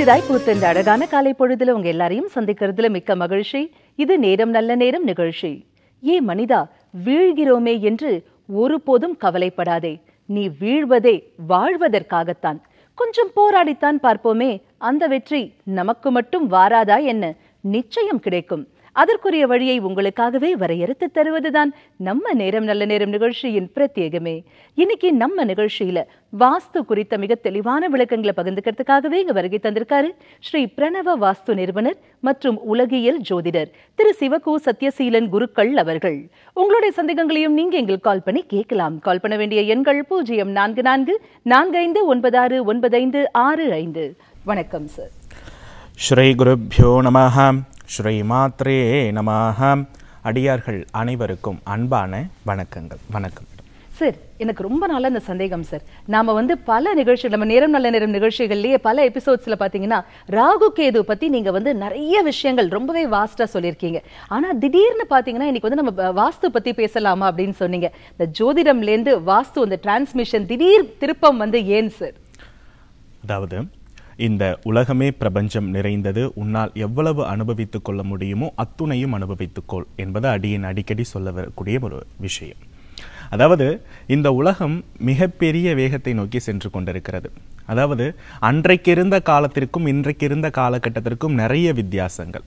புதிதாய் பூத்த இந்த அழகான காலை பொழுதுல உங்க எல்லாரையும் சந்திக்கிறதுல மிக்க மகிழ்ச்சி இது நேரம் நல்ல நேரம் நிகழ்ச்சி ஏ மனிதா வீழ்கிறோமே என்று ஒருபோதும் கவலைப்படாதே நீ வீழ்வதே வாழ்வதற்காகத்தான் கொஞ்சம் போராடித்தான் பார்ப்போமே அந்த வெற்றி நமக்கு மட்டும் வாராதா என்ன நிச்சயம் கிடைக்கும் அதற்குரிய வழியை உங்களுக்காகவே வரையறுத்து தருவதுதான் நம்ம நேரம் நல்ல நேரம் நிகழ்ச்சியின் பிரத்யேகமே இன்னைக்கு நம்ம நிகழ்ச்சியில வாஸ்து குறித்த மிக தெளிவான விளக்கங்களை பகிர்ந்துக்கிறதுக்காகவே இங்க வருகை தந்திருக்காரு ஸ்ரீ பிரணவ வாஸ்து நிறுவனர் மற்றும் உலகியல் ஜோதிடர் திரு சிவகு சத்யசீலன் குருக்கள் அவர்கள் உங்களுடைய சந்தேகங்களையும் நீங்க எங்கள் கால் பண்ணி கேட்கலாம் கால் பண்ண வேண்டிய எண்கள் பூஜ்ஜியம் நான்கு நான்கு நான்கு ஐந்து ஒன்பது ஆறு ஒன்பது ஐந்து ஆறு ஐந்து வணக்கம் சார் ஸ்ரீ குருப்பியோ நமஹாம் ஸ்ரீமாத்ரே நமாக அடியார்கள் அனைவருக்கும் அன்பான வணக்கங்கள் வணக்கம் சார் எனக்கு ரொம்ப நல்ல அந்த சந்தேகம் சார் நாம் வந்து பல நிகழ்ச்சிகள் நம்ம நேரம் நல்ல நேரம் நிகழ்ச்சிகள்லேயே பல எபிசோட்ஸில் பார்த்தீங்கன்னா ராகு கேது பற்றி நீங்கள் வந்து நிறைய விஷயங்கள் ரொம்பவே வாஸ்ட்டாக சொல்லியிருக்கீங்க ஆனால் திடீர்னு பார்த்தீங்கன்னா இன்றைக்கி வந்து நம்ம வாஸ்து பற்றி பேசலாமா அப்படின்னு சொன்னீங்க இந்த ஜோதிடம்லேருந்து வாஸ்து அந்த டிரான்ஸ்மிஷன் திடீர் திருப்பம் வந்து ஏன் சார் அதாவது இந்த உலகமே பிரபஞ்சம் நிறைந்தது உன்னால் எவ்வளவு அனுபவித்துக் கொள்ள முடியுமோ அத்துணையும் அனுபவித்துக்கொள் என்பது அடியின் அடிக்கடி சொல்ல வரக்கூடிய ஒரு விஷயம் அதாவது இந்த உலகம் மிகப்பெரிய வேகத்தை நோக்கி சென்று கொண்டிருக்கிறது அதாவது அன்றைக்கு இருந்த காலத்திற்கும் இன்றைக்கு இருந்த காலகட்டத்திற்கும் நிறைய வித்தியாசங்கள்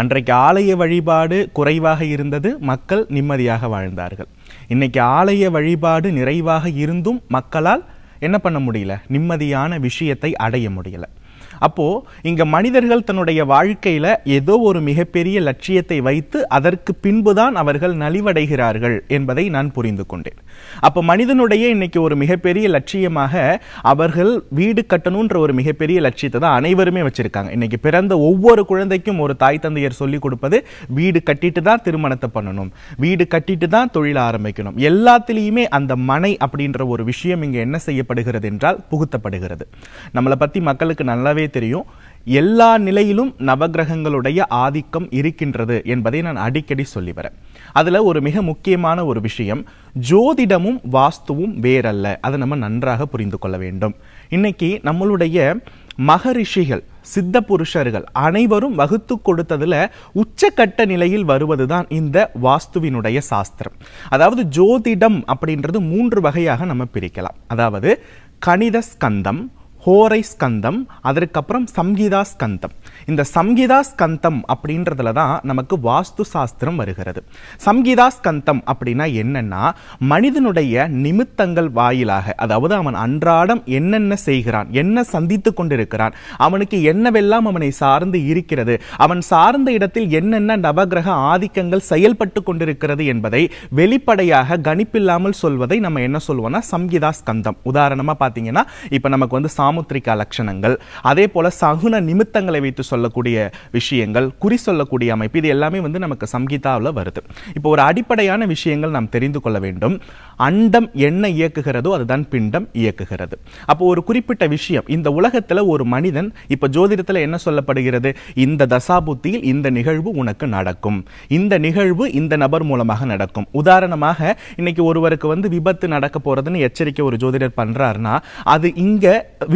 அன்றைக்கு ஆலய வழிபாடு குறைவாக இருந்தது மக்கள் நிம்மதியாக வாழ்ந்தார்கள் இன்னைக்கு ஆலய வழிபாடு நிறைவாக இருந்தும் மக்களால் என்ன பண்ண முடியல நிம்மதியான விஷயத்தை அடைய முடியலை அப்போது இங்கே மனிதர்கள் தன்னுடைய வாழ்க்கையில் ஏதோ ஒரு மிகப்பெரிய லட்சியத்தை வைத்து அதற்கு பின்புதான் அவர்கள் நலிவடைகிறார்கள் என்பதை நான் புரிந்து கொண்டேன் அப்போ மனிதனுடைய இன்னைக்கு ஒரு மிகப்பெரிய லட்சியமாக அவர்கள் வீடு கட்டணுன்ற ஒரு மிகப்பெரிய லட்சியத்தை தான் அனைவருமே வச்சிருக்காங்க இன்னைக்கு பிறந்த ஒவ்வொரு குழந்தைக்கும் ஒரு தாய் தந்தையர் சொல்லிக் கொடுப்பது வீடு கட்டிட்டு தான் திருமணத்தை பண்ணணும் வீடு கட்டிட்டு தான் தொழில் ஆரம்பிக்கணும் எல்லாத்திலையுமே அந்த மனை அப்படின்ற ஒரு விஷயம் இங்கே என்ன செய்யப்படுகிறது என்றால் புகுத்தப்படுகிறது நம்மளை பற்றி மக்களுக்கு நல்லாவே தெரியும் எல்லா நிலையிலும் நவகிரகங்களுடைய ஆதிக்கம் இருக்கின்றது என்பதை நான் அடிக்கடி சொல்லி வரேன் அதில் ஒரு மிக முக்கியமான ஒரு விஷயம் ஜோதிடமும் வாஸ்துவும் வேறல்ல அதை நம்ம நன்றாக புரிந்து கொள்ள வேண்டும் இன்னைக்கு நம்மளுடைய மகரிஷிகள் சித்த புருஷர்கள் அனைவரும் வகுத்து கொடுத்ததில் உச்சக்கட்ட நிலையில் வருவது தான் இந்த வாஸ்துவினுடைய சாஸ்திரம் அதாவது ஜோதிடம் அப்படின்றது மூன்று வகையாக நம்ம பிரிக்கலாம் அதாவது கணித ஸ்கந்தம் ஹோரை ஸ்கந்தம் அதற்கப்புறம் சம்கீதா ஸ்கந்தம் இந்த சம்கீதா ஸ்கந்தம் அப்படின்றதுல தான் நமக்கு வாஸ்து சாஸ்திரம் வருகிறது சம்கீதா ஸ்கந்தம் அப்படின்னா என்னன்னா மனிதனுடைய நிமித்தங்கள் வாயிலாக அதாவது அவன் அன்றாடம் என்னென்ன செய்கிறான் என்ன சந்தித்து கொண்டிருக்கிறான் அவனுக்கு என்னவெல்லாம் அவனை சார்ந்து இருக்கிறது அவன் சார்ந்த இடத்தில் என்னென்ன நவகிரக ஆதிக்கங்கள் செயல்பட்டு கொண்டிருக்கிறது என்பதை வெளிப்படையாக கணிப்பில்லாமல் சொல்வதை நம்ம என்ன சொல்லுவோம்னா சம்கீதா ஸ்கந்தம் உதாரணமாக பார்த்தீங்கன்னா இப்போ நமக்கு வந்து சாம சாமுத்திரிகா லட்சணங்கள் அதே போல் சகுன நிமித்தங்களை வைத்து சொல்லக்கூடிய விஷயங்கள் குறி சொல்லக்கூடிய அமைப்பு இது எல்லாமே வந்து நமக்கு சங்கீதாவில் வருது இப்போ ஒரு அடிப்படையான விஷயங்கள் நாம் தெரிந்து கொள்ள வேண்டும் அண்டம் என்ன இயக்குகிறதோ அதுதான் பிண்டம் இயக்குகிறது அப்போ ஒரு குறிப்பிட்ட விஷயம் இந்த உலகத்தில் ஒரு மனிதன் இப்போ ஜோதிடத்தில் என்ன சொல்லப்படுகிறது இந்த தசாபுத்தியில் இந்த நிகழ்வு உனக்கு நடக்கும் இந்த நிகழ்வு இந்த நபர் மூலமாக நடக்கும் உதாரணமாக இன்னைக்கு ஒருவருக்கு வந்து விபத்து நடக்க போறதுன்னு எச்சரிக்கை ஒரு ஜோதிடர் பண்றாருன்னா அது இங்கே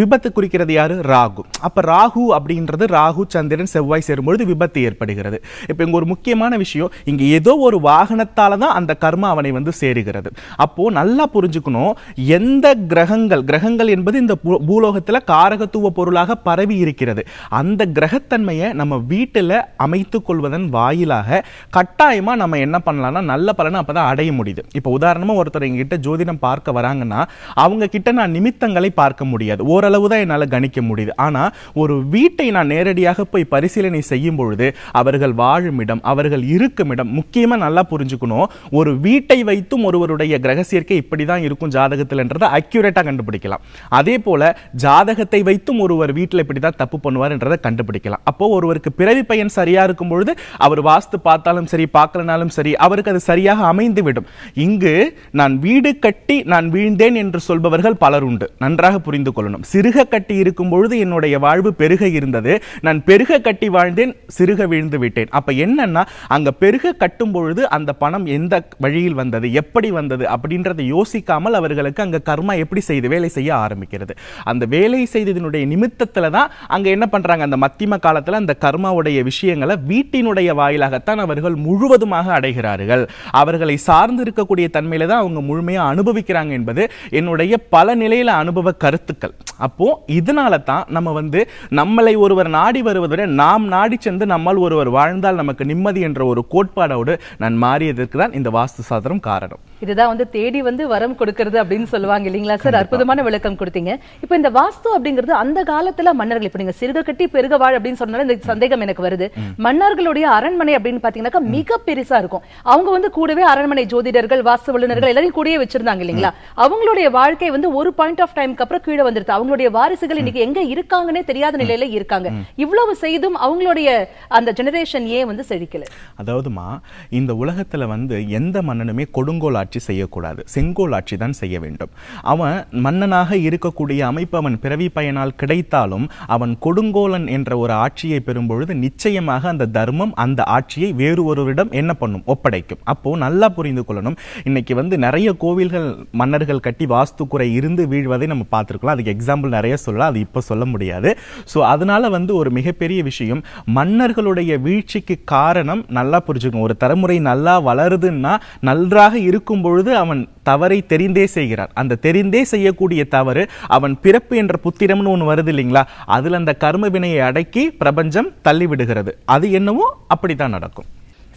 விபத்து குறிக்கிறது யாரு ராகு அப்போ ராகு அப்படின்றது ராகு சந்திரன் செவ்வாய் சேரும்பொழுது விபத்து ஏற்படுகிறது இப்போ இங்க ஒரு முக்கியமான விஷயம் இங்க ஏதோ ஒரு வாகனத்தால தான் அந்த கர்மா அவனை வந்து சேருகிறது அப்போ நல்லா புரிஞ்சுக்கணும் எந்த கிரகங்கள் கிரகங்கள் என்பது இந்த பூலோகத்தில் காரகத்துவ பொருளாக பரவி இருக்கிறது அந்த கிரகத்தன்மையை நம்ம வீட்டுல அமைத்துக் கொள்வதன் வாயிலாக கட்டாயமா நம்ம என்ன பண்ணலாம்னா நல்ல பலனை அப்பதான் அடைய முடியுது இப்போ உதாரணமாக ஒருத்தர் எங்கிட்ட ஜோதிடம் பார்க்க வராங்கன்னா அவங்க கிட்ட நான் நிமித்தங்களை பார்க்க முடியாது ஓரளவு அவ்வளவுதான் என்னால் கணிக்க முடியுது ஆனால் ஒரு வீட்டை நான் நேரடியாக போய் பரிசீலனை செய்யும் பொழுது அவர்கள் வாழும் இடம் அவர்கள் இருக்கும் இடம் முக்கியமாக நல்லா புரிஞ்சுக்கணும் ஒரு வீட்டை வைத்தும் ஒருவருடைய கிரக சேர்க்கை இப்படி தான் இருக்கும் ஜாதகத்தில்ன்றதை அக்யூரேட்டாக கண்டுபிடிக்கலாம் அதே போல் ஜாதகத்தை வைத்தும் ஒருவர் வீட்டில் இப்படி தான் தப்பு பண்ணுவார்ன்றதை கண்டுபிடிக்கலாம் அப்போது ஒருவருக்கு பிறவி பையன் சரியாக இருக்கும் பொழுது அவர் வாஸ்து பார்த்தாலும் சரி பார்க்கலனாலும் சரி அவருக்கு அது சரியாக அமைந்து விடும் இங்கு நான் வீடு கட்டி நான் வீழ்ந்தேன் என்று சொல்பவர்கள் பலர் உண்டு நன்றாக புரிந்து கொள்ளணும் சிறு சிறுக கட்டி இருக்கும் பொழுது என்னுடைய வாழ்வு பெருக இருந்தது நான் பெருக கட்டி வாழ்ந்தேன் சிறுக விழுந்து விட்டேன் அப்போ என்னன்னா அங்கே பெருக கட்டும் பொழுது அந்த பணம் எந்த வழியில் வந்தது எப்படி வந்தது அப்படின்றத யோசிக்காமல் அவர்களுக்கு அங்கே கர்மா எப்படி செய்து வேலை செய்ய ஆரம்பிக்கிறது அந்த வேலை செய்ததினுடைய நிமித்தத்தில் தான் அங்கே என்ன பண்ணுறாங்க அந்த மத்தியம காலத்தில் அந்த கர்மாவுடைய விஷயங்களை வீட்டினுடைய வாயிலாகத்தான் அவர்கள் முழுவதுமாக அடைகிறார்கள் அவர்களை சார்ந்து இருக்கக்கூடிய தன்மையில தான் அவங்க முழுமையாக அனுபவிக்கிறாங்க என்பது என்னுடைய பல நிலையில் அனுபவ கருத்துக்கள் அப்போ அப்போ இதனால தான் நம்ம வந்து நம்மளை ஒருவர் நாடி வருவதை நாம் நாடி சென்று நம்மால் ஒருவர் வாழ்ந்தால் நமக்கு நிம்மதி என்ற ஒரு கோட்பாடோடு நான் மாறியதற்கு தான் இந்த வாஸ்து சாதனம் காரணம் இதுதான் வந்து தேடி வந்து வரம் கொடுக்கறது அப்படின்னு சொல்லுவாங்க இல்லைங்களா சார் அற்புதமான விளக்கம் கொடுத்தீங்க இப்ப இந்த வாஸ்து அப்படிங்கிறது அந்த காலத்துல மன்னர்கள் இப்ப நீங்க சிறுக கட்டி பெருக வாழ் அப்படின்னு சொன்னாலும் இந்த சந்தேகம் எனக்கு வருது மன்னர்களுடைய அரண்மனை அப்படின்னு பாத்தீங்கன்னாக்கா மிக பெருசா இருக்கும் அவங்க வந்து கூடவே அரண்மனை ஜோதிடர்கள் வாஸ்து வல்லுநர்கள் எல்லாரையும் கூடயே வச்சிருந்தாங்க இல்லைங்களா அவங்களுடைய வாழ்க்கை வந்து ஒரு பாயிண்ட் ஆஃப் டைம்க்கு அப்புறம் கீழே வந்துருது அவங்களுடைய வாரிசுகள் இன்னைக்கு எங்க இருக்காங்கன்னே தெரியாத நிலையில இருக்காங்க இவ்வளவு செய்தும் அவங்களுடைய அந்த ஜெனரேஷன் ஏன் வந்து செழிக்கல அதாவதுமா இந்த உலகத்துல வந்து எந்த மன்னனுமே கொடுங்கோல் ஆட்சி செய்யக்கூடாது செங்கோல் ஆட்சி தான் செய்ய வேண்டும் அவன் மன்னனாக இருக்கக்கூடிய அமைப்பு அவன் பிறவி பயனால் கிடைத்தாலும் அவன் கொடுங்கோலன் என்ற ஒரு ஆட்சியை பெறும்பொழுது நிச்சயமாக அந்த தர்மம் அந்த ஆட்சியை வேறு ஒருவரிடம் என்ன பண்ணும் ஒப்படைக்கும் அப்போ நல்லா புரிந்து கொள்ளணும் இன்னைக்கு வந்து நிறைய கோவில்கள் மன்னர்கள் கட்டி வாஸ்து குறை இருந்து வீழ்வதை நம்ம பார்த்துருக்கலாம் அதுக்கு எக்ஸாம்பிள் நிறைய சொல்லலாம் அது இப்போ சொல்ல முடியாது ஸோ அதனால வந்து ஒரு மிகப்பெரிய விஷயம் மன்னர்களுடைய வீழ்ச்சிக்கு காரணம் நல்லா புரிஞ்சுக்கணும் ஒரு தலைமுறை நல்லா வளருதுன்னா நன்றாக இருக்கும் இருக்கும் பொழுது அவன் தவறை தெரிந்தே செய்கிறான் அந்த தெரிந்தே செய்யக்கூடிய தவறு அவன் பிறப்பு என்ற புத்திரம்னு ஒன்று வருது இல்லைங்களா அதில் அந்த கர்ம வினையை அடக்கி பிரபஞ்சம் தள்ளிவிடுகிறது அது என்னவோ அப்படித்தான் நடக்கும்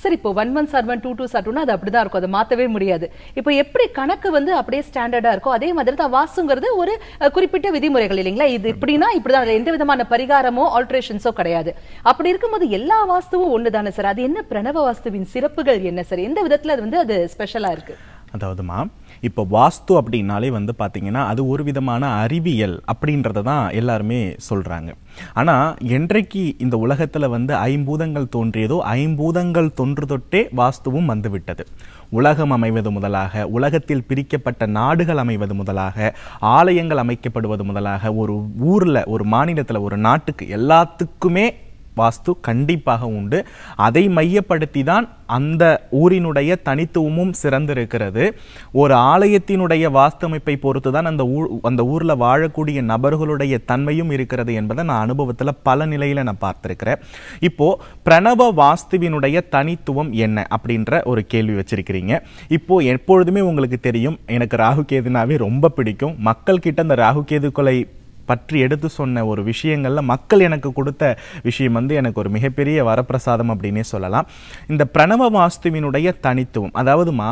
சார் இப்போ one one sir one two two sir டூனா அது அப்படிதான் இருக்கும் அதை மாற்றவே முடியாது இப்போ எப்படி கணக்கு வந்து அப்படியே ஸ்டாண்டர்டாக இருக்கும் அதே மாதிரி தான் வாசுங்கிறது ஒரு குறிப்பிட்ட விதிமுறைகள் இல்லைங்களா இது இப்படின்னா இப்படி தான் எந்த விதமான பரிகாரமோ ஆல்ட்ரேஷன்ஸோ கிடையாது அப்படி இருக்கும்போது எல்லா வாஸ்துவும் ஒன்று தானே சார் அது என்ன பிரணவ வாஸ்துவின் சிறப்புகள் என்ன சார் எந்த விதத்தில் அது வந்து அது ஸ்பெஷலாக இருக்குது அதாவதுமா இப்போ வாஸ்து அப்படின்னாலே வந்து பார்த்திங்கன்னா அது ஒரு விதமான அறிவியல் அப்படின்றத தான் எல்லாருமே சொல்கிறாங்க ஆனால் என்றைக்கு இந்த உலகத்தில் வந்து ஐம்பூதங்கள் தோன்றியதோ ஐம்பூதங்கள் தோன்று தொட்டே வாஸ்துவும் வந்துவிட்டது உலகம் அமைவது முதலாக உலகத்தில் பிரிக்கப்பட்ட நாடுகள் அமைவது முதலாக ஆலயங்கள் அமைக்கப்படுவது முதலாக ஒரு ஊரில் ஒரு மாநிலத்தில் ஒரு நாட்டுக்கு எல்லாத்துக்குமே வாஸ்து கண்டிப்பாக உண்டு அதை மையப்படுத்தி தான் அந்த ஊரினுடைய தனித்துவமும் சிறந்திருக்கிறது ஒரு ஆலயத்தினுடைய வாஸ்தமைப்பை பொறுத்து தான் அந்த ஊ அந்த ஊரில் வாழக்கூடிய நபர்களுடைய தன்மையும் இருக்கிறது என்பதை நான் அனுபவத்தில் பல நிலையில் நான் பார்த்துருக்கிறேன் இப்போது பிரணவ வாஸ்துவினுடைய தனித்துவம் என்ன அப்படின்ற ஒரு கேள்வி வச்சிருக்கிறீங்க இப்போது எப்பொழுதுமே உங்களுக்கு தெரியும் எனக்கு ராகு கேதுனாவே ரொம்ப பிடிக்கும் மக்கள் அந்த ராகு கேதுக்களை பற்றி எடுத்து சொன்ன ஒரு விஷயங்களில் மக்கள் எனக்கு கொடுத்த விஷயம் வந்து எனக்கு ஒரு மிகப்பெரிய வரப்பிரசாதம் அப்படின்னே சொல்லலாம் இந்த பிரணவ வாஸ்துவினுடைய தனித்துவம் அதாவதுமா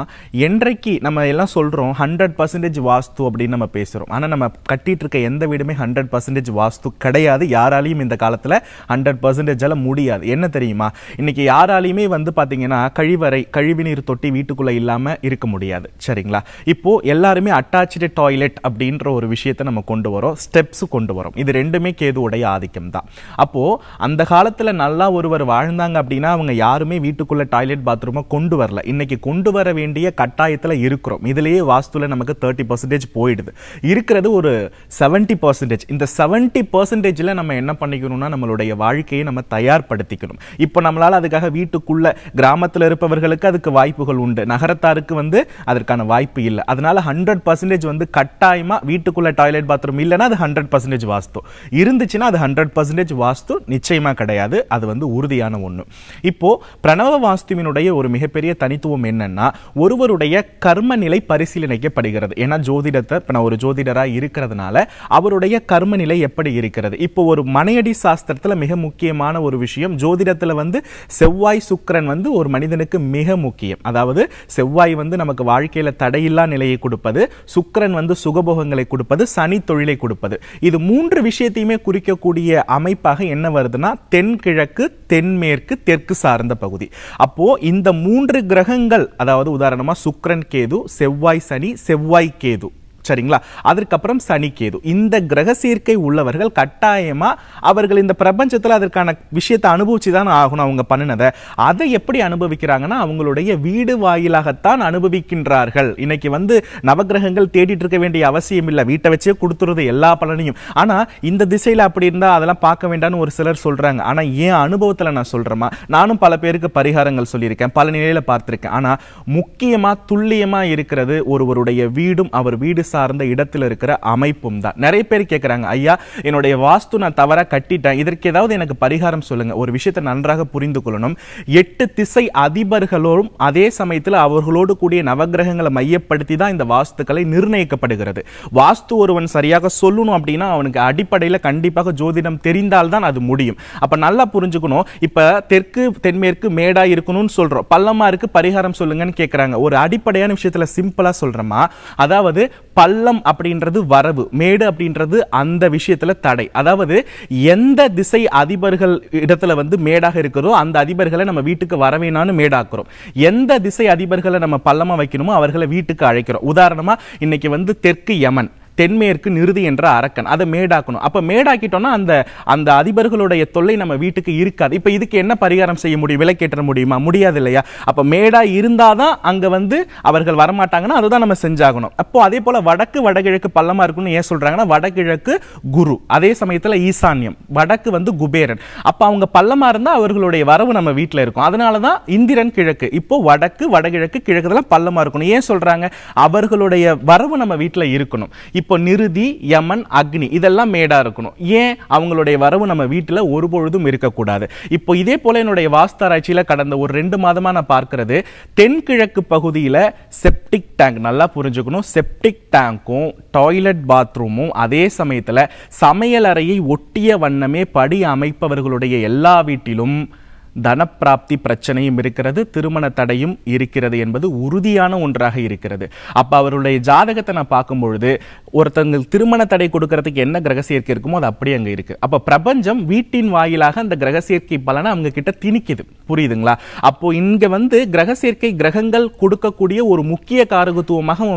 என்றைக்கு நம்ம எல்லாம் சொல்கிறோம் ஹண்ட்ரட் பர்சன்டேஜ் வாஸ்து அப்படின்னு நம்ம பேசுகிறோம் ஆனால் நம்ம கட்டிகிட்டு இருக்க எந்த வீடுமே ஹண்ட்ரட் பர்சன்டேஜ் வாஸ்து கிடையாது யாராலையும் இந்த காலத்தில் ஹண்ட்ரட் பர்சன்டேஜால் முடியாது என்ன தெரியுமா இன்றைக்கி யாராலையுமே வந்து பார்த்தீங்கன்னா கழிவறை கழிவுநீர் தொட்டி வீட்டுக்குள்ளே இல்லாமல் இருக்க முடியாது சரிங்களா இப்போது எல்லாருமே அட்டாச்சு டாய்லெட் அப்படின்ற ஒரு விஷயத்தை நம்ம கொண்டு வரோம் ஸ்டெப்ஸ் கொண்டு வரும் இது ரெண்டுமே கேதுவுடைய ஆதிக்கம் தான் அப்போது அந்த காலத்தில் நல்லா ஒருவர் வாழ்ந்தாங்க அப்படின்னா அவங்க யாருமே வீட்டுக்குள்ளே டாய்லெட் பாத்ரூமை கொண்டு வரல இன்னைக்கு கொண்டு வர வேண்டிய கட்டாயத்தில் இருக்கிறோம் இதுலேயே வாஸ்துவில் நமக்கு தேர்ட்டி பர்சன்டேஜ் போயிடுது இருக்கிறது ஒரு செவன்ட்டி பர்சன்டேஜ் இந்த செவன்ட்டி பர்சன்டேஜில் நம்ம என்ன பண்ணிக்கணும்னா நம்மளுடைய வாழ்க்கையை நம்ம தயார்படுத்திக்கணும் இப்போ நம்மளால் அதுக்காக வீட்டுக்குள்ளே கிராமத்தில் இருப்பவர்களுக்கு அதுக்கு வாய்ப்புகள் உண்டு நகரத்தாருக்கு வந்து அதற்கான வாய்ப்பு இல்லை அதனால ஹண்ட்ரட் பர்சன்டேஜ் வந்து கட்டாயமாக வீட்டுக்குள்ள டாய்லெட் பாத்ரூம் இல்லைன்னா அது ஹண்ட்ரட் ஹண்ட்ரட் பர்சன்டேஜ் வாஸ்து இருந்துச்சுன்னா அது ஹண்ட்ரட் பர்சன்டேஜ் வாஸ்து நிச்சயமாக கிடையாது அது வந்து உறுதியான ஒன்று இப்போது பிரணவ வாஸ்துவினுடைய ஒரு மிகப்பெரிய தனித்துவம் என்னன்னா ஒருவருடைய கர்ம நிலை பரிசீலனைக்கப்படுகிறது ஏன்னா ஜோதிடத்தை இப்போ நான் ஒரு ஜோதிடராக இருக்கிறதுனால அவருடைய கர்ம நிலை எப்படி இருக்கிறது இப்போ ஒரு மனையடி சாஸ்திரத்தில் மிக முக்கியமான ஒரு விஷயம் ஜோதிடத்தில் வந்து செவ்வாய் சுக்கரன் வந்து ஒரு மனிதனுக்கு மிக முக்கியம் அதாவது செவ்வாய் வந்து நமக்கு வாழ்க்கையில் தடையில்லா நிலையை கொடுப்பது சுக்கரன் வந்து சுகபோகங்களை கொடுப்பது சனி தொழிலை கொடுப்பது இது மூன்று விஷயத்தையுமே குறிக்கக்கூடிய அமைப்பாக என்ன வருதுன்னா தென்கிழக்கு தென்மேற்கு தெற்கு சார்ந்த பகுதி அப்போ இந்த மூன்று கிரகங்கள் அதாவது உதாரணமாக சுக்ரன் கேது செவ்வாய் சனி செவ்வாய் கேது சரிங்களா அதற்கப்புறம் சனிக்கேது இந்த கிரக சேர்க்கை உள்ளவர்கள் கட்டாயமா அவர்கள் இந்த பிரபஞ்சத்தில் அதற்கான விஷயத்தை அனுபவிச்சு தான் ஆகணும் அவங்க பண்ணினதை அதை எப்படி அனுபவிக்கிறாங்கன்னா அவங்களுடைய வீடு வாயிலாகத்தான் அனுபவிக்கின்றார்கள் இன்னைக்கு வந்து நவகிரகங்கள் தேடிட்டு இருக்க வேண்டிய அவசியம் இல்லை வீட்டை வச்சே கொடுத்துருது எல்லா பலனையும் ஆனா இந்த திசையில் அப்படி இருந்தால் அதெல்லாம் பார்க்க வேண்டாம்னு ஒரு சிலர் சொல்றாங்க ஆனா என் அனுபவத்தில் நான் சொல்றேமா நானும் பல பேருக்கு பரிகாரங்கள் சொல்லியிருக்கேன் பல நிலையில பார்த்திருக்கேன் ஆனா முக்கியமா துல்லியமா இருக்கிறது ஒருவருடைய வீடும் அவர் வீடு சார்ந்த இடத்தில் இருக்கிற அமைப்பும் தான் நிறைய பேர் கேட்குறாங்க ஐயா என்னுடைய வாஸ்து நான் தவறாக கட்டிட்டேன் இதற்கு ஏதாவது எனக்கு பரிகாரம் சொல்லுங்க ஒரு விஷயத்தை நன்றாக புரிந்து கொள்ளணும் எட்டு திசை அதிபர்களோடும் அதே சமயத்தில் அவர்களோடு கூடிய நவகிரகங்களை மையப்படுத்தி தான் இந்த வாஸ்துக்களை நிர்ணயிக்கப்படுகிறது வாஸ்து ஒருவன் சரியாக சொல்லணும் அப்படின்னா அவனுக்கு அடிப்படையில் கண்டிப்பாக ஜோதிடம் தெரிந்தால் தான் அது முடியும் அப்போ நல்லா புரிஞ்சுக்கணும் இப்போ தெற்கு தென்மேற்கு மேடா இருக்கணும்னு சொல்கிறோம் பள்ளமாருக்கு பரிகாரம் சொல்லுங்கன்னு கேட்குறாங்க ஒரு அடிப்படையான விஷயத்தில் சிம்பிளாக சொல்கிறோமா அதாவது பல் பள்ளம் அப்படின்றது வரவு மேடு அப்படின்றது அந்த விஷயத்தில் தடை அதாவது எந்த திசை அதிபர்கள் இடத்துல வந்து மேடாக இருக்கிறதோ அந்த அதிபர்களை நம்ம வீட்டுக்கு வரவேணான்னு மேடாக்குறோம் எந்த திசை அதிபர்களை நம்ம பள்ளமாக வைக்கணுமோ அவர்களை வீட்டுக்கு அழைக்கிறோம் உதாரணமாக இன்னைக்கு வந்து தெற்கு யமன் தென்மேற்கு நிறுதி என்ற அரக்கன் அதை மேடாக்கணும் அப்போ மேடாக்கிட்டோம்னா அந்த அந்த அதிபர்களுடைய தொல்லை நம்ம வீட்டுக்கு இருக்காது இப்போ இதுக்கு என்ன பரிகாரம் செய்ய முடியும் கேட்ட முடியுமா முடியாது இல்லையா அப்போ மேடா இருந்தால் தான் அங்கே வந்து அவர்கள் வரமாட்டாங்கன்னா அதை தான் நம்ம செஞ்சாகணும் அப்போ அதே போல் வடக்கு வடகிழக்கு பள்ளமாக இருக்குன்னு ஏன் சொல்கிறாங்கன்னா வடகிழக்கு குரு அதே சமயத்தில் ஈசான்யம் வடக்கு வந்து குபேரன் அப்போ அவங்க பள்ளமாக இருந்தால் அவர்களுடைய வரவு நம்ம வீட்டில் இருக்கும் அதனால தான் இந்திரன் கிழக்கு இப்போ வடக்கு வடகிழக்கு கிழக்குலாம் பள்ளமாக இருக்கணும் ஏன் சொல்கிறாங்க அவர்களுடைய வரவு நம்ம வீட்டில் இருக்கணும் இப்போ இப்போ நிருதி யமன் அக்னி இதெல்லாம் மேடாக இருக்கணும் ஏன் அவங்களுடைய வரவு நம்ம வீட்டில் ஒருபொழுதும் இருக்கக்கூடாது இப்போ இதே போல என்னுடைய வாஸ்தாராய்ச்சியில் கடந்த ஒரு ரெண்டு மாதமாக நான் பார்க்கறது தென்கிழக்கு பகுதியில் செப்டிக் டேங்க் நல்லா புரிஞ்சுக்கணும் செப்டிக் டேங்க்கும் டாய்லெட் பாத்ரூமும் அதே சமயத்தில் சமையல் அறையை ஒட்டிய வண்ணமே படி அமைப்பவர்களுடைய எல்லா வீட்டிலும் தனப்பிராப்தி பிரச்சனையும் இருக்கிறது திருமண தடையும் இருக்கிறது என்பது உறுதியான ஒன்றாக இருக்கிறது அப்போ அவருடைய ஜாதகத்தை நான் பார்க்கும்பொழுது ஒருத்தங்கள் திருமண தடை கொடுக்கறதுக்கு என்ன கிரக சேர்க்கை இருக்குமோ அது அப்படியே அங்கே இருக்கு அப்போ பிரபஞ்சம் வீட்டின் வாயிலாக அந்த கிரக சேர்க்கை பலனை அவங்க கிட்ட திணிக்குது புரியுதுங்களா அப்போ இங்க வந்து கிரக சேர்க்கை கிரகங்கள் கொடுக்கக்கூடிய ஒரு முக்கிய காரகத்துவமாக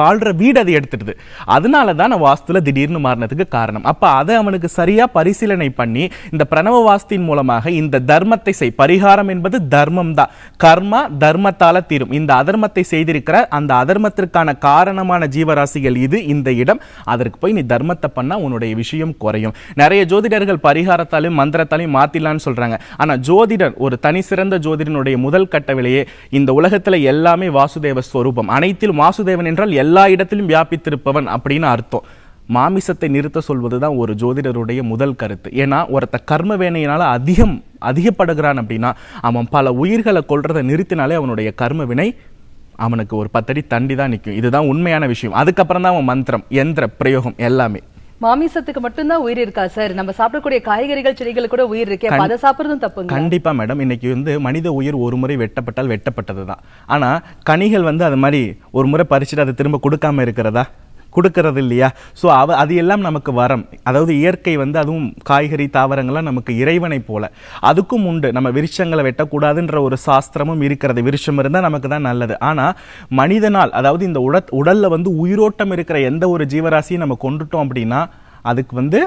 வாழ்ற வீடு அதை எடுத்துடுது அதனால தான் வாஸ்துல திடீர்னு மாறினதுக்கு காரணம் அப்போ அதை அவனுக்கு சரியா பரிசீலனை பண்ணி இந்த பிரணவ வாஸ்தின் மூலமாக இந்த தர்மத்தை செய் பரிகாரம் என்பது தர்மம் தான் கர்மா தர்மத்தால தீரும் இந்த அதர்மத்தை செய்திருக்கிற அந்த அதர்மத்திற்கான காரணமான ஜீவராசிகள் இது இந்த இடம் அதற்கு போய் நீ தர்மத்தை பண்ணா உன்னுடைய விஷயம் குறையும் நிறைய ஜோதிடர்கள் பரிகாரத்தாலையும் மந்திரத்தாலையும் மாற்றிடலான்னு சொல்றாங்க ஆனா ஜோதிடர் ஒரு தனி சிறந்த ஜோதிடனுடைய முதல் கட்ட விலையே இந்த உலகத்தில் எல்லாமே வாசுதேவ ஸ்வரூபம் அனைத்திலும் வாசுதேவன் என்றால் எல்லா இடத்திலும் வியாபித்திருப்பவன் அப்படின்னு அர்த்தம் மாமிசத்தை நிறுத்த சொல்வதுதான் ஒரு ஜோதிடருடைய முதல் கருத்து ஏன்னா ஒருத்த கர்ம வேணையினால அதிகம் அதிகப்படுகிறான் அப்படின்னா அவன் பல உயிர்களை கொள்றதை நிறுத்தினாலே அவனுடைய கர்ம வினை அவனுக்கு ஒரு பத்தடி தண்டி தான் நிற்கும் இதுதான் உண்மையான விஷயம் அதுக்கப்புறம் தான் அவன் மந்திரம் எந்திர பிரயோகம் எல்லாமே மாமிசத்துக்கு மட்டும்தான் உயிர் இருக்கா சார் நம்ம சாப்பிடக்கூடிய காய்கறிகள் செடிகள் கூட உயிர் இருக்கே அதை சாப்பிடுறதும் தப்பு கண்டிப்பா மேடம் இன்னைக்கு வந்து மனித உயிர் ஒரு முறை வெட்டப்பட்டால் வெட்டப்பட்டது தான் ஆனா கனிகள் வந்து அது மாதிரி ஒரு முறை பறிச்சுட்டு அதை திரும்ப கொடுக்காம இருக்கிறதா கொடுக்கறது இல்லையா ஸோ அவ அது எல்லாம் நமக்கு வரம் அதாவது இயற்கை வந்து அதுவும் காய்கறி தாவரங்கள்லாம் நமக்கு இறைவனை போல அதுக்கும் உண்டு நம்ம விருஷங்களை வெட்டக்கூடாதுன்ற ஒரு சாஸ்திரமும் இருக்கிறது விருஷம் இருந்தால் நமக்கு தான் நல்லது ஆனால் மனிதனால் அதாவது இந்த உட உடலில் வந்து உயிரோட்டம் இருக்கிற எந்த ஒரு ஜீவராசியும் நம்ம கொண்டுட்டோம் அப்படின்னா அதுக்கு வந்து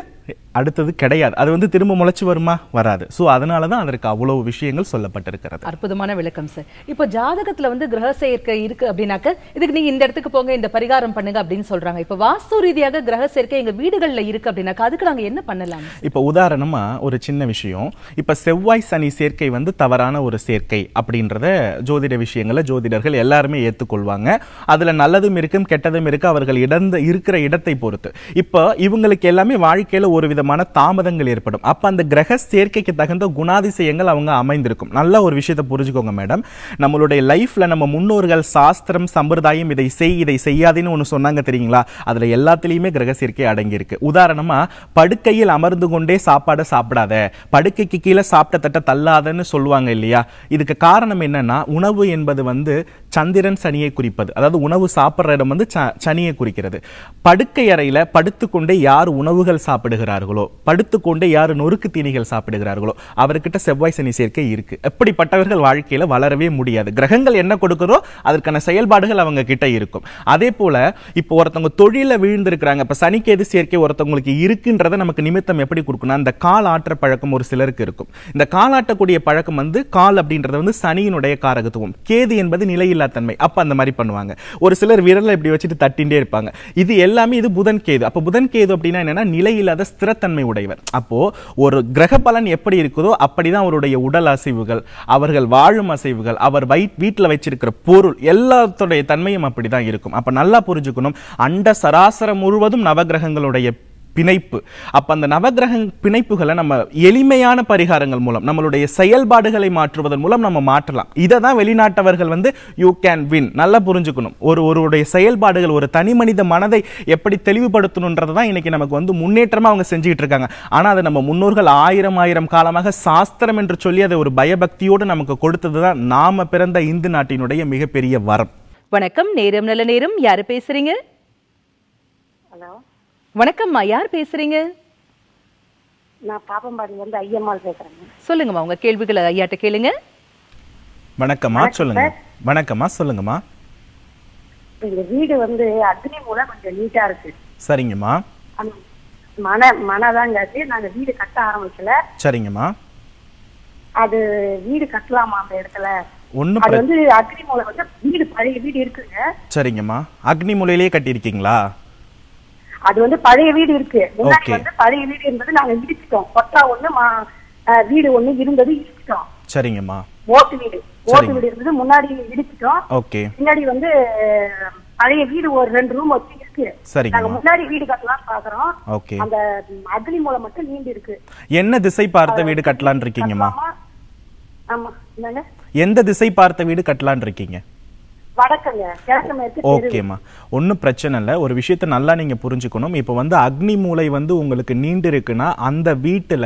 அடுத்தது கிடையாது அது வந்து திரும்ப முளைச்சு வருமா வராது ஸோ அதனால தான் அதற்கு அவ்வளவு விஷயங்கள் சொல்லப்பட்டிருக்கிறது அற்புதமான விளக்கம் சார் இப்போ ஜாதகத்தில் வந்து கிரக சேர்க்கை இருக்கு அப்படின்னாக்க இதுக்கு நீங்கள் இந்த இடத்துக்கு போங்க இந்த பரிகாரம் பண்ணுங்க அப்படின்னு சொல்றாங்க இப்போ வாஸ்து ரீதியாக கிரக சேர்க்கை எங்கள் வீடுகளில் இருக்கு அப்படின்னாக்கா அதுக்கு நாங்கள் என்ன பண்ணலாம் இப்போ உதாரணமாக ஒரு சின்ன விஷயம் இப்போ செவ்வாய் சனி சேர்க்கை வந்து தவறான ஒரு சேர்க்கை அப்படின்றத ஜோதிட விஷயங்களை ஜோதிடர்கள் எல்லாருமே ஏற்றுக்கொள்வாங்க அதில் நல்லதும் இருக்கும் கெட்டதும் இருக்கு அவர்கள் இடந்த இருக்கிற இடத்தை பொறுத்து இப்போ இவங்களுக்கு எல்லாமே வாழ்க்கையில் ஒரு விதமான தாமதங்கள் ஏற்படும் அப்போ அந்த கிரக சேர்க்கைக்கு தகுந்த குணாதிசயங்கள் அவங்க அமைந்திருக்கும் நல்ல ஒரு விஷயத்தை புரிஞ்சுக்கோங்க மேடம் நம்மளுடைய லைஃப்பில் நம்ம முன்னோர்கள் சாஸ்திரம் சம்பிரதாயம் இதை செய் இதை செய்யாதுன்னு ஒன்று சொன்னாங்க தெரியுங்களா அதில் எல்லாத்துலேயுமே கிரக சேர்க்கை அடங்கியிருக்கு உதாரணமாக படுக்கையில் அமர்ந்து கொண்டே சாப்பாடை சாப்பிடாத படுக்கைக்கு கீழே சாப்பிட்ட தட்ட தள்ளாதன்னு சொல்லுவாங்க இல்லையா இதுக்கு காரணம் என்னன்னா உணவு என்பது வந்து சந்திரன் சனியை குறிப்பது அதாவது உணவு சாப்பிட்ற இடம் வந்து சனியை குறிக்கிறது படுக்கை அறையில் படுத்துக்கொண்டே யார் உணவுகள் சாப்பிடுகிறார்களோ படுத்துக்கொண்டே யார் நொறுக்கு தீனிகள் சாப்பிடுகிறார்களோ அவர்கிட்ட செவ்வாய் சனி சேர்க்கை இருக்கு எப்படிப்பட்டவர்கள் வாழ்க்கையில் வளரவே முடியாது கிரகங்கள் என்ன கொடுக்குறோ அதற்கான செயல்பாடுகள் அவங்க கிட்ட இருக்கும் அதே போல இப்போ ஒருத்தவங்க தொழில வீழ்ந்திருக்கிறாங்க இப்போ சனிக்கேது சேர்க்கை ஒருத்தவங்களுக்கு இருக்குன்றதை நமக்கு நிமித்தம் எப்படி கொடுக்கணும் அந்த கால் ஆற்ற பழக்கம் ஒரு சிலருக்கு இருக்கும் இந்த காலாட்டக்கூடிய பழக்கம் வந்து கால் அப்படின்றது வந்து சனியினுடைய காரகத்துவம் கேது என்பது நிலையில் தன்மை அப்போ அந்த மாதிரி பண்ணுவாங்க ஒரு சிலர் விரலை இப்படி வச்சுட்டு தட்டிண்டே இருப்பாங்க இது எல்லாமே இது புதன் கேது அப்போ புதன் கேது அப்படின்னா என்னன்னா நிலை இல்லாத ஸ்திரத்தன்மை உடையவர் அப்போ ஒரு கிரக பலன் எப்படி இருக்குதோ அப்படிதான் அவருடைய உடல் அசைவுகள் அவர்கள் வாழும் அசைவுகள் அவர் வை வீட்டில் வச்சிருக்கிற பொருள் எல்லாத்துடைய தன்மையும் அப்படிதான் இருக்கும் அப்போ நல்லா புரிஞ்சுக்கணும் அண்ட சராசரம் முழுவதும் நவகிரகங்களுடைய பிணைப்பு அப்போ அந்த நவகிரக பிணைப்புகளை நம்ம எளிமையான பரிகாரங்கள் மூலம் நம்மளுடைய செயல்பாடுகளை மாற்றுவதன் மூலம் நம்ம மாற்றலாம் இதை தான் வெளிநாட்டவர்கள் வந்து யூ கேன் வின் நல்லா புரிஞ்சுக்கணும் ஒரு ஒருவருடைய செயல்பாடுகள் ஒரு தனி மனித மனதை எப்படி தெளிவுபடுத்தணுன்றது தான் இன்னைக்கு நமக்கு வந்து முன்னேற்றமாக அவங்க செஞ்சுக்கிட்டு இருக்காங்க ஆனால் அதை நம்ம முன்னோர்கள் ஆயிரம் ஆயிரம் காலமாக சாஸ்திரம் என்று சொல்லி அதை ஒரு பயபக்தியோடு நமக்கு கொடுத்தது தான் நாம பிறந்த இந்து நாட்டினுடைய மிகப்பெரிய வரம் வணக்கம் நேரம் நல்ல நேரம் யாரு பேசுறீங்க ஹலோ வணக்கம்மா யார் பேசுறீங்க நான் பாப்பம்பாடி வந்து ஐயம்மாள் பேசுறேங்க சொல்லுங்கம்மா உங்க கேள்விகளை ஐயாட்ட கேளுங்க வணக்கம்மா சொல்லுங்க வணக்கம்மா சொல்லுங்கம்மா எங்க வீடு வந்து அக்னி மூலம் கொஞ்சம் நீட்டா இருக்கு சரிங்கம்மா மன மனதாங்காச்சு நாங்க வீடு கட்ட ஆரம்பிக்கல சரிங்கம்மா அது வீடு கட்டலாமா அந்த இடத்துல ஒண்ணு அது வந்து அக்னி மூலம் வந்து வீடு பழைய வீடு இருக்குங்க சரிங்கம்மா அக்னி மூலையிலேயே கட்டி இருக்கீங்களா அது வந்து பழைய வீடு இருக்கு முன்னாடி வந்து பழைய வீடு இருந்தது நாங்க இடிச்சிட்டோம் கொத்தா ஒண்ணு வீடு ஒண்ணு இருந்தது இடிச்சிட்டோம் சரிங்கம்மா ஓட்டு வீடு ஓட்டு வீடு இருந்தது முன்னாடி இடிச்சிட்டோம் முன்னாடி பின்னாடி வந்து பழைய வீடு ஒரு ரெண்டு ரூம் வச்சு இருக்கு முன்னாடி வீடு பாக்குறோம் ஓகே மூலம் மட்டும் என்ன திசை பார்த்த வீடு கட்டலாம்னு இருக்கீங்கம்மா ஆமா என்னங்க எந்த திசை பார்த்த வீடு கட்டலாம்னு இருக்கீங்க ஓகேம்மா ஒன்றும் பிரச்சனை இல்லை ஒரு விஷயத்த நல்லா நீங்கள் புரிஞ்சுக்கணும் இப்போ வந்து அக்னி மூளை வந்து உங்களுக்கு நீண்டிருக்குன்னா அந்த வீட்டில்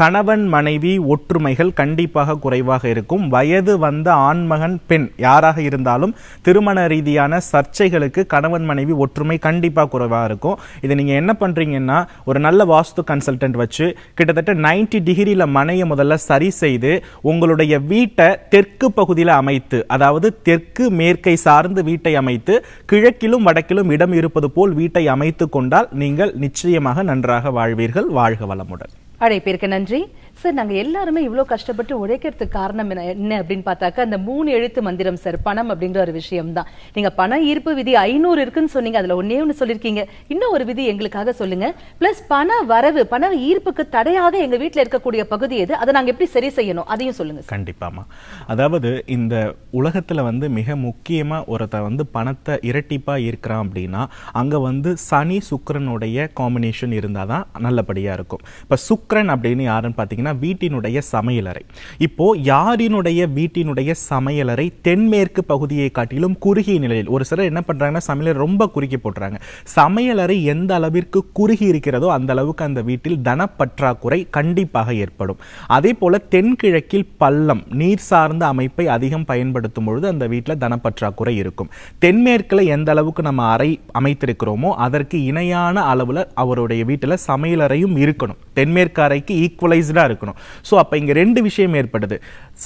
கணவன் மனைவி ஒற்றுமைகள் கண்டிப்பாக குறைவாக இருக்கும் வயது வந்த ஆண்மகன் பெண் யாராக இருந்தாலும் திருமண ரீதியான சர்ச்சைகளுக்கு கணவன் மனைவி ஒற்றுமை கண்டிப்பாக குறைவாக இருக்கும் இதை நீங்கள் என்ன பண்ணுறீங்கன்னா ஒரு நல்ல வாஸ்து கன்சல்டன்ட் வச்சு கிட்டத்தட்ட நைன்டி டிகிரியில் மனையை முதல்ல சரி செய்து உங்களுடைய வீட்டை தெற்கு பகுதியில் அமைத்து அதாவது தெற்கு மேற்கு இயற்கை சார்ந்து வீட்டை அமைத்து கிழக்கிலும் வடக்கிலும் இடம் இருப்பது போல் வீட்டை அமைத்துக் கொண்டால் நீங்கள் நிச்சயமாக நன்றாக வாழ்வீர்கள் வாழ்க வளமுடன் அழைப்பிற்கு நன்றி சார் நாங்கள் எல்லாருமே இவ்வளோ கஷ்டப்பட்டு உழைக்கிறதுக்கு காரணம் என்ன என்ன அப்படின்னு பார்த்தாக்க அந்த மூணு எழுத்து மந்திரம் சார் பணம் அப்படிங்கிற ஒரு விஷயம் தான் நீங்கள் பண ஈர்ப்பு விதி ஐநூறு இருக்குன்னு சொன்னீங்க அதில் ஒன்னே ஒன்று சொல்லியிருக்கீங்க இன்னும் ஒரு விதி எங்களுக்காக சொல்லுங்க ப்ளஸ் பண வரவு பண ஈர்ப்புக்கு தடையாக எங்கள் வீட்டில் இருக்கக்கூடிய பகுதி எது அதை நாங்கள் எப்படி சரி செய்யணும் அதையும் சொல்லுங்க கண்டிப்பாமா அதாவது இந்த உலகத்தில் வந்து மிக முக்கியமாக ஒருத்த வந்து பணத்தை இரட்டிப்பாக இருக்கிறான் அப்படின்னா அங்கே வந்து சனி சுக்கரனுடைய காம்பினேஷன் இருந்தால் தான் நல்லபடியாக இருக்கும் இப்போ சுக்கரன் அப்படின்னு யாருன்னு பார்த்தீங்கன்னா பார்த்தீங்கன்னா வீட்டினுடைய சமையலறை இப்போ யாரினுடைய வீட்டினுடைய சமையலறை தென்மேற்கு பகுதியை காட்டிலும் குறுகிய நிலையில் ஒரு சிலர் என்ன பண்ணுறாங்கன்னா சமையலறை ரொம்ப குறுக்கி போட்டுறாங்க சமையலறை எந்த அளவிற்கு குறுகி இருக்கிறதோ அந்த அளவுக்கு அந்த வீட்டில் தனப்பற்றாக்குறை கண்டிப்பாக ஏற்படும் அதே போல் தென்கிழக்கில் பள்ளம் நீர் சார்ந்த அமைப்பை அதிகம் பயன்படுத்தும் பொழுது அந்த வீட்டில் தனப்பற்றாக்குறை இருக்கும் தென்மேற்கில் எந்த அளவுக்கு நம்ம அறை அமைத்திருக்கிறோமோ அதற்கு இணையான அளவில் அவருடைய வீட்டில் சமையலறையும் இருக்கணும் தென்மேற்கு அரைக்கு ஈக்குவலைஸ்டாக இருக்கணும் ஸோ அப்போ இங்கே ரெண்டு விஷயம் ஏற்படுது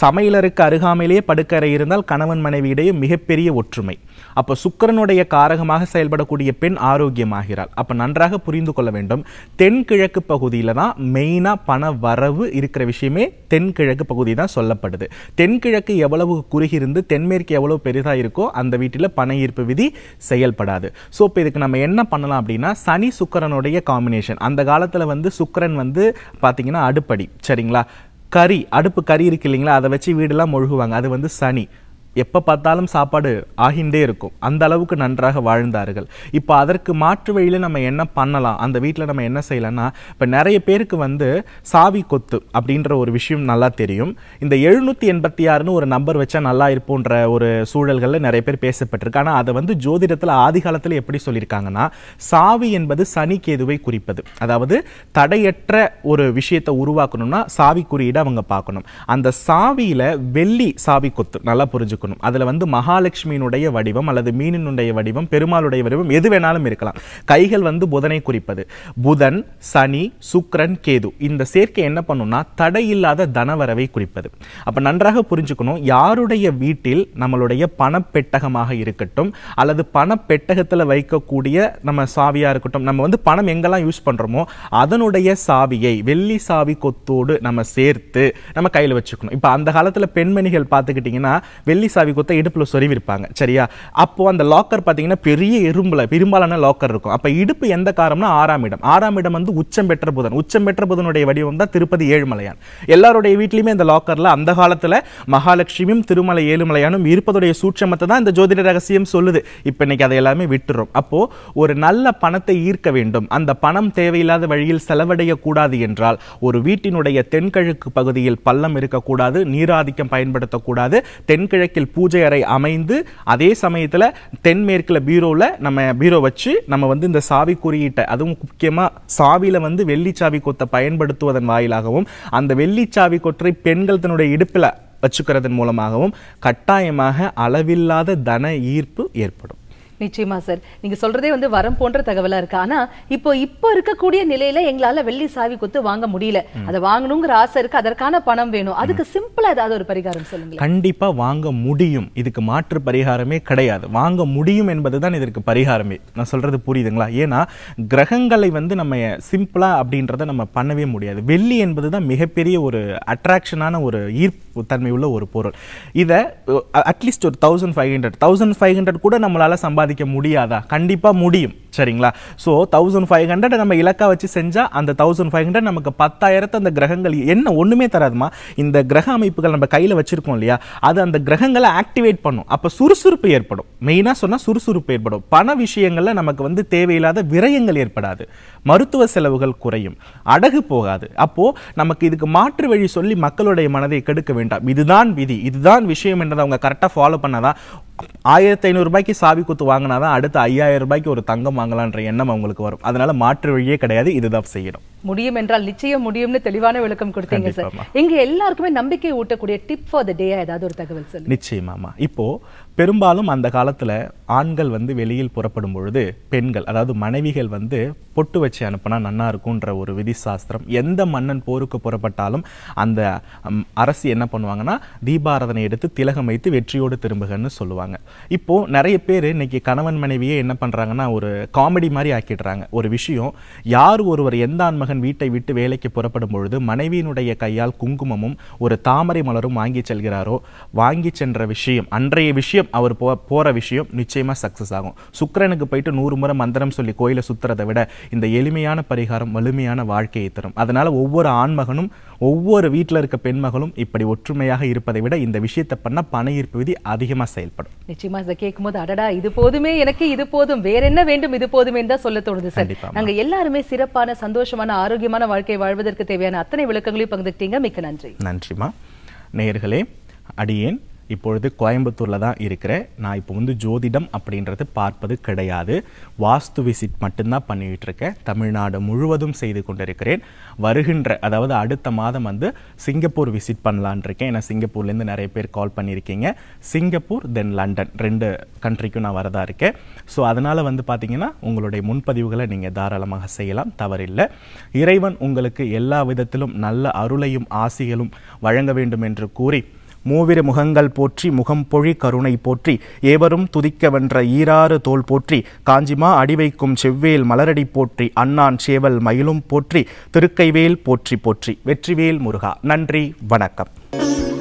சமையலருக்கு அருகாமையிலேயே படுக்கறை இருந்தால் கணவன் மனைவி இடையே மிகப்பெரிய ஒற்றுமை அப்போ சுக்கரனுடைய காரகமாக செயல்படக்கூடிய பெண் ஆரோக்கியமாகிறாள் அப்போ நன்றாக புரிந்து கொள்ள வேண்டும் தென்கிழக்கு பகுதியில் தான் மெயினாக பண வரவு இருக்கிற விஷயமே தென்கிழக்கு பகுதி தான் சொல்லப்படுது தென்கிழக்கு எவ்வளவு குறுகிருந்து தென்மேற்கு எவ்வளவு பெரிதாக இருக்கோ அந்த வீட்டில் பண ஈர்ப்பு விதி செயல்படாது ஸோ இப்போ இதுக்கு நம்ம என்ன பண்ணலாம் அப்படின்னா சனி சுக்கரனுடைய காம்பினேஷன் அந்த காலத்தில் வந்து சுக்கரன் வந்து பார்த்தீங்கன்னா அடுப்படி சரிங்களா கறி அடுப்பு கறி இருக்கு இல்லைங்களா அதை வச்சு வீடெல்லாம் மொழுகுவாங்க அது வந்து சனி எப்போ பார்த்தாலும் சாப்பாடு ஆகின்றே இருக்கும் அந்த அளவுக்கு நன்றாக வாழ்ந்தார்கள் இப்போ அதற்கு மாற்று வழியில் நம்ம என்ன பண்ணலாம் அந்த வீட்டில் நம்ம என்ன செய்யலாம்னா இப்போ நிறைய பேருக்கு வந்து சாவி கொத்து அப்படின்ற ஒரு விஷயம் நல்லா தெரியும் இந்த எழுநூற்றி எண்பத்தி ஆறுன்னு ஒரு நம்பர் வச்சா நல்லா இருப்போன்ற ஒரு சூழல்களில் நிறைய பேர் பேசப்பட்டிருக்கு ஆனால் அதை வந்து ஜோதிடத்தில் ஆதி காலத்தில் எப்படி சொல்லியிருக்காங்கன்னா சாவி என்பது சனி கேதுவை குறிப்பது அதாவது தடையற்ற ஒரு விஷயத்தை உருவாக்கணும்னா சாவி குறியீடு அவங்க பார்க்கணும் அந்த சாவியில் வெள்ளி சாவி கொத்து நல்லா புரிஞ்சுக்கணும் இருக்கணும் அதில் வந்து மகாலட்சுமியினுடைய வடிவம் அல்லது மீனினுடைய வடிவம் பெருமாளுடைய வடிவம் எது வேணாலும் இருக்கலாம் கைகள் வந்து புதனை குறிப்பது புதன் சனி சுக்கரன் கேது இந்த சேர்க்கை என்ன பண்ணும்னா இல்லாத தனவரவை குறிப்பது அப்போ நன்றாக புரிஞ்சுக்கணும் யாருடைய வீட்டில் நம்மளுடைய பணப்பெட்டகமாக இருக்கட்டும் அல்லது பணப்பெட்டகத்தில் வைக்கக்கூடிய நம்ம சாவியாக இருக்கட்டும் நம்ம வந்து பணம் எங்கெல்லாம் யூஸ் பண்ணுறோமோ அதனுடைய சாவியை வெள்ளி சாவி கொத்தோடு நம்ம சேர்த்து நம்ம கையில் வச்சுக்கணும் இப்போ அந்த காலத்தில் பெண்மணிகள் பார்த்துக்கிட்டிங்கன்னா வெள்ளி சாவி கொத்த இடுப்பில் சொருவிருப்பாங்க சரியா அப்போ அந்த லாக்கர் பார்த்தீங்கன்னா பெரிய இரும்பில் பெரும்பாலான லாக்கர் இருக்கும் அப்போ இடுப்பு எந்த காரம்னா ஆறாம் இடம் ஆறாம் இடம் வந்து உச்சம் பெற்ற புதன் உச்சம் பெற்ற புதனுடைய வடிவம் தான் திருப்பதி ஏழுமலையான் எல்லாருடைய வீட்லையுமே இந்த லாக்கரில் அந்த காலத்தில் மகாலட்சுமியும் திருமலை ஏழுமலையானும் இருப்பதுடைய சூட்சமத்தை தான் இந்த ஜோதிட ரகசியம் சொல்லுது இப்போ இன்னைக்கு அதை எல்லாமே விட்டுறோம் அப்போது ஒரு நல்ல பணத்தை ஈர்க்க வேண்டும் அந்த பணம் தேவையில்லாத வழியில் செலவடைய கூடாது என்றால் ஒரு வீட்டினுடைய தென்கிழக்கு பகுதியில் பள்ளம் இருக்கக்கூடாது நீராதிக்கம் பயன்படுத்தக்கூடாது தென்கிழக்கு கிழக்கில் பூஜை அறை அமைந்து அதே சமயத்தில் தென்மேற்கில் பீரோவில் நம்ம பீரோ வச்சு நம்ம வந்து இந்த சாவி குறியீட்டை அதுவும் முக்கியமாக சாவியில் வந்து வெள்ளி சாவி கொத்தை பயன்படுத்துவதன் வாயிலாகவும் அந்த வெள்ளி சாவி கொற்றை பெண்கள் தன்னுடைய இடுப்பில் வச்சுக்கிறதன் மூலமாகவும் கட்டாயமாக அளவில்லாத தன ஈர்ப்பு ஏற்படும் நிச்சயமா சார் நீங்க சொல்றதே வந்து வரம் போன்ற தகவலா இருக்கு ஆனா இப்போ இப்போ இருக்கக்கூடிய நிலையில எங்களால வெள்ளி சாவி கொத்து வாங்க முடியல அதை வாங்கணுங்கிற ஆசை இருக்கு அதற்கான பணம் வேணும் அதுக்கு சிம்பிளா ஏதாவது ஒரு பரிகாரம் சொல்லுங்க கண்டிப்பா வாங்க முடியும் இதுக்கு மாற்று பரிகாரமே கிடையாது வாங்க முடியும் என்பதுதான் இதற்கு பரிகாரமே நான் சொல்றது புரியுதுங்களா ஏன்னா கிரகங்களை வந்து நம்ம சிம்பிளா அப்படின்றத நம்ம பண்ணவே முடியாது வெள்ளி என்பதுதான் மிகப்பெரிய ஒரு அட்ராக்ஷனான ஒரு ஈர்ப்பு தன்மை உள்ள ஒரு பொருள் இதை அட்லீஸ்ட் ஒரு thousand five hundred thousand five hundred கூட நம்மளால சம்பாதி சாதிக்க முடியாதா கண்டிப்பாக முடியும் சரிங்களா ஸோ தௌசண்ட் ஃபைவ் ஹண்ட்ரட் நம்ம இலக்காக வச்சு செஞ்சால் அந்த தௌசண்ட் ஃபைவ் ஹண்ட்ரட் நமக்கு பத்தாயிரத்து அந்த கிரகங்கள் என்ன ஒன்றுமே தராதுமா இந்த கிரக அமைப்புகள் நம்ம கையில் வச்சுருக்கோம் இல்லையா அது அந்த கிரகங்களை ஆக்டிவேட் பண்ணும் அப்போ சுறுசுறுப்பு ஏற்படும் மெயினாக சொன்னால் சுறுசுறுப்பு ஏற்படும் பண விஷயங்களில் நமக்கு வந்து தேவையில்லாத விரயங்கள் ஏற்படாது மருத்துவ செலவுகள் குறையும் அடகு போகாது அப்போது நமக்கு இதுக்கு மாற்று வழி சொல்லி மக்களுடைய மனதை கெடுக்க வேண்டாம் இதுதான் விதி இதுதான் விஷயம் என்றதை அவங்க கரெக்டாக ஃபாலோ பண்ணாதான் ஆயிரத்தி ஐநூறுரூபாய்க்கு சாவி குத்து வாங்கினா தான் அடுத்து ஐயாயிரம் ரூபாய்க்கு ஒரு தங்கம் வாங்க வாங்கலான்ற எண்ணம் அவங்களுக்கு வரும் அதனால மாற்று வழியே கிடையாது இதுதான் செய்யணும் முடியும் என்றால் நிச்சயம் முடியும்னு தெளிவான விளக்கம் கொடுத்தீங்க சார் இங்க எல்லாருக்குமே நம்பிக்கை ஊட்டக்கூடிய டிப் ஃபார் த டே ஏதாவது ஒரு தகவல் சார் நிச்சயமாமா இப்போ பெரும்பாலும் அந்த காலத்தில் ஆண்கள் வந்து வெளியில் புறப்படும் பொழுது பெண்கள் அதாவது மனைவிகள் வந்து பொட்டு வச்சு அனுப்பினா நன்னா இருக்கும்ன்ற ஒரு விதி சாஸ்திரம் எந்த மன்னன் போருக்கு புறப்பட்டாலும் அந்த அரசு என்ன பண்ணுவாங்கன்னா தீபாரதனை எடுத்து திலகம் வைத்து வெற்றியோடு திரும்புகன்னு சொல்லுவாங்க இப்போது நிறைய பேர் இன்னைக்கு கணவன் மனைவியே என்ன பண்ணுறாங்கன்னா ஒரு காமெடி மாதிரி ஆக்கிடுறாங்க ஒரு விஷயம் யார் ஒருவர் எந்த ஆண்மகன் வீட்டை விட்டு வேலைக்கு புறப்படும் பொழுது மனைவியினுடைய கையால் குங்குமமும் ஒரு தாமரை மலரும் வாங்கி செல்கிறாரோ வாங்கி சென்ற விஷயம் அன்றைய விஷயம் அவர் போ போகிற விஷயம் நிச்சயமாக சக்ஸஸ் ஆகும் சுக்கரனுக்கு போயிட்டு நூறு முறை மந்திரம் சொல்லி கோயிலை சுற்றுறதை விட இந்த எளிமையான பரிகாரம் வலிமையான வாழ்க்கையை தரும் அதனால் ஒவ்வொரு ஆண்மகனும் ஒவ்வொரு வீட்டில் இருக்க பெண்மகளும் இப்படி ஒற்றுமையாக இருப்பதை விட இந்த விஷயத்தை பண்ண பண ஈர்ப்பு விதி அதிகமாக செயல்படும் நிச்சயமாக இதை போது அடடா இது போதுமே எனக்கு இது போதும் வேற என்ன வேண்டும் இது போதுமே தான் சொல்ல தோணுது சார் நாங்கள் எல்லாருமே சிறப்பான சந்தோஷமான ஆரோக்கியமான வாழ்க்கை வாழ்வதற்கு தேவையான அத்தனை விளக்கங்களையும் பகிர்ந்துக்கிட்டீங்க மிக்க நன்றி நன்றிமா நேர்களே அடியேன் இப்பொழுது கோயம்புத்தூரில் தான் இருக்கிறேன் நான் இப்போ வந்து ஜோதிடம் அப்படின்றது பார்ப்பது கிடையாது வாஸ்து விசிட் மட்டும்தான் பண்ணிகிட்ருக்கேன் தமிழ்நாடு முழுவதும் செய்து கொண்டிருக்கிறேன் வருகின்ற அதாவது அடுத்த மாதம் வந்து சிங்கப்பூர் விசிட் பண்ணலான் இருக்கேன் ஏன்னா சிங்கப்பூர்லேருந்து நிறைய பேர் கால் பண்ணியிருக்கீங்க சிங்கப்பூர் தென் லண்டன் ரெண்டு கண்ட்ரிக்கும் நான் வரதா இருக்கேன் ஸோ அதனால் வந்து பார்த்திங்கன்னா உங்களுடைய முன்பதிவுகளை நீங்கள் தாராளமாக செய்யலாம் தவறில்லை இறைவன் உங்களுக்கு எல்லா விதத்திலும் நல்ல அருளையும் ஆசிகளும் வழங்க வேண்டும் என்று கூறி மூவிரு முகங்கள் போற்றி முகம் பொழி கருணை போற்றி ஏவரும் துதிக்க வென்ற ஈராறு தோல் போற்றி காஞ்சிமா அடிவைக்கும் செவ்வேல் மலரடி போற்றி அண்ணான் சேவல் மயிலும் போற்றி திருக்கைவேல் போற்றி போற்றி வெற்றிவேல் முருகா நன்றி வணக்கம்